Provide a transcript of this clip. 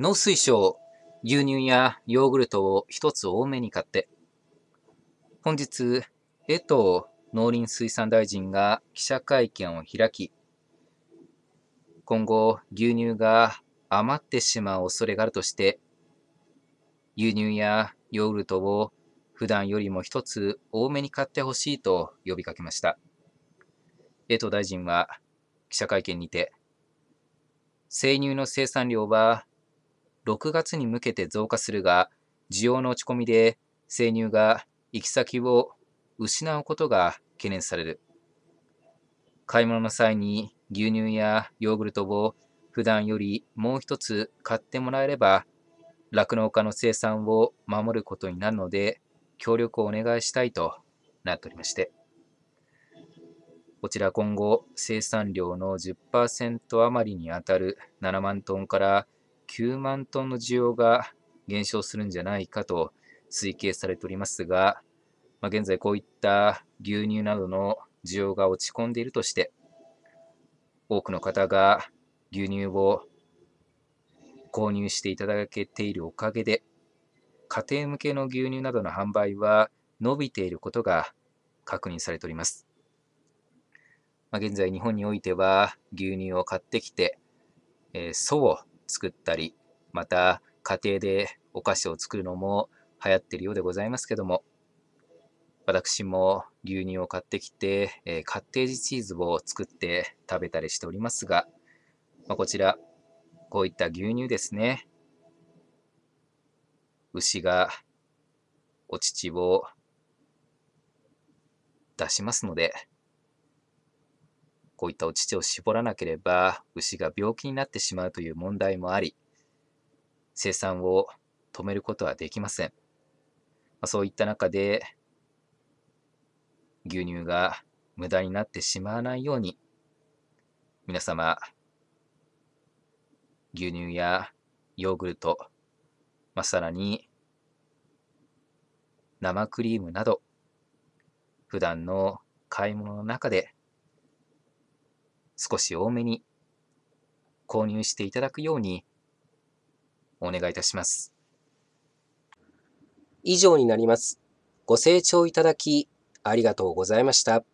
農水省、牛乳やヨーグルトを一つ多めに買って。本日、江藤農林水産大臣が記者会見を開き、今後牛乳が余ってしまう恐れがあるとして、牛乳やヨーグルトを普段よりも一つ多めに買ってほしいと呼びかけました。江藤大臣は記者会見にて、生乳の生産量は6月に向けて増加するが、需要の落ち込みで生乳が行き先を失うことが懸念される。買い物の際に牛乳やヨーグルトを普段よりもう一つ買ってもらえれば、酪農家の生産を守ることになるので、協力をお願いしたいとなっておりまして。こちら今後、生産量の10%余りにあたる7万トンから9万トンの需要が減少するんじゃないかと推計されておりますが、まあ、現在こういった牛乳などの需要が落ち込んでいるとして、多くの方が牛乳を購入していただけているおかげで、家庭向けの牛乳などの販売は伸びていることが確認されております。まあ、現在日本においては牛乳を買ってきて、えー、祖を作ったり、また家庭でお菓子を作るのも流行ってるようでございますけども、私も牛乳を買ってきて、えカッテージチーズを作って食べたりしておりますが、まこちら、こういった牛乳ですね。牛がお乳を出しますので、こういったお乳を絞らなければ牛が病気になってしまうという問題もあり、生産を止めることはできません。まそういった中で、牛乳が無駄になってしまわないように、皆様、牛乳やヨーグルト、まあ、さらに生クリームなど、普段の買い物の中で少し多めに購入していただくようにお願いいたします。以上になります。ご清聴いただきありがとうございました。